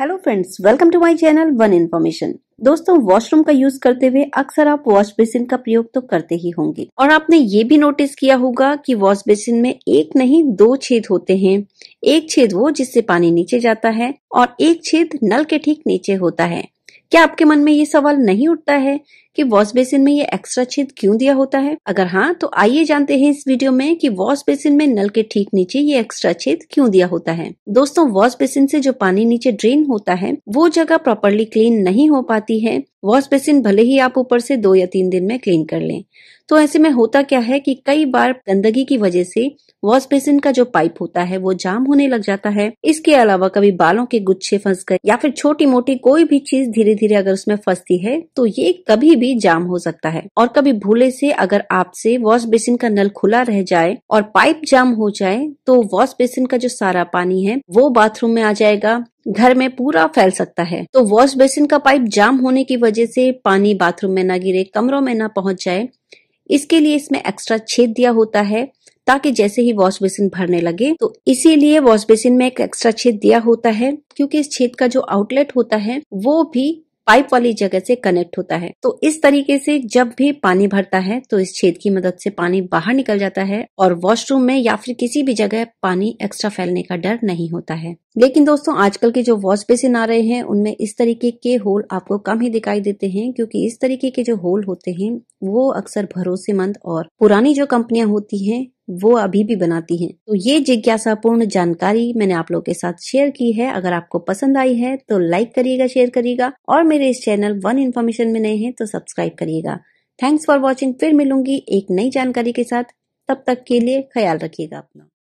hello friends welcome to my channel one information दोस्तों washroom का use करते हुए अक्सर आप वॉश बेसिन का प्रयोग तो करते ही होंगे और आपने ये भी नोटिस किया होगा कि वॉश बेसिन में एक नहीं दो छेद होते हैं एक छेद वो जिससे पानी नीचे जाता है और एक छेद नल के ठीक नीचे होता है क्या आपके मन में ये सवाल नहीं उठता है कि वॉश बेसिन में ये एक्स्ट्रा छेद क्यों दिया होता है अगर हाँ तो आइए जानते हैं इस वीडियो में कि वॉश बेसिन में नल के ठीक नीचे ये एक्स्ट्रा छेद क्यों दिया होता है दोस्तों वॉश बेसिन से जो पानी नीचे ड्रेन होता है वो जगह प्रॉपरली क्लीन नहीं हो पाती है वॉश बेसिन भले ही आप ऊपर से दो या तीन दिन में क्लीन कर लें तो ऐसे में होता क्या है कि कई बार गंदगी की वजह से वॉश बेसिन का जो पाइप होता है वो जाम होने लग जाता है इसके अलावा कभी बालों के गुच्छे फंस गए या फिर छोटी मोटी कोई भी चीज धीरे धीरे अगर उसमें फंसती है तो ये कभी भी जाम हो सकता है और कभी भूले से अगर आपसे वॉश बेसिन का नल खुला रह जाए और पाइप जाम हो जाए तो वॉश बेसिन का जो सारा पानी है वो बाथरूम में आ जाएगा घर में पूरा फैल सकता है तो वॉश बेसिन का पाइप जाम होने की वजह से पानी बाथरूम में ना गिरे कमरों में ना पहुंच जाए इसके लिए इसमें एक्स्ट्रा छेद दिया होता है ताकि जैसे ही वॉश बेसिन भरने लगे तो इसीलिए वॉश बेसिन में एक एक्स्ट्रा छेद दिया होता है क्योंकि इस छेद का जो आउटलेट होता है वो भी पाइप वाली जगह से कनेक्ट होता है तो इस तरीके से जब भी पानी भरता है तो इस छेद की मदद से पानी बाहर निकल जाता है और वॉशरूम में या फिर किसी भी जगह पानी एक्स्ट्रा फैलने का डर नहीं होता है लेकिन दोस्तों आजकल के जो वॉच बेसिन आ रहे हैं उनमें इस तरीके के होल आपको कम ही दिखाई देते हैं क्योंकि इस तरीके के जो होल होते हैं वो अक्सर भरोसेमंद और पुरानी जो कंपनियां होती हैं वो अभी भी बनाती हैं तो ये जिज्ञासापूर्ण जानकारी मैंने आप लोगों के साथ शेयर की है अगर आपको पसंद आई है तो लाइक करिएगा शेयर करिएगा और मेरे इस चैनल वन इन्फॉर्मेशन में नए हैं तो सब्सक्राइब करिएगा थैंक्स फॉर वॉचिंग फिर मिलूंगी एक नई जानकारी के साथ तब तक के लिए ख्याल रखिएगा अपना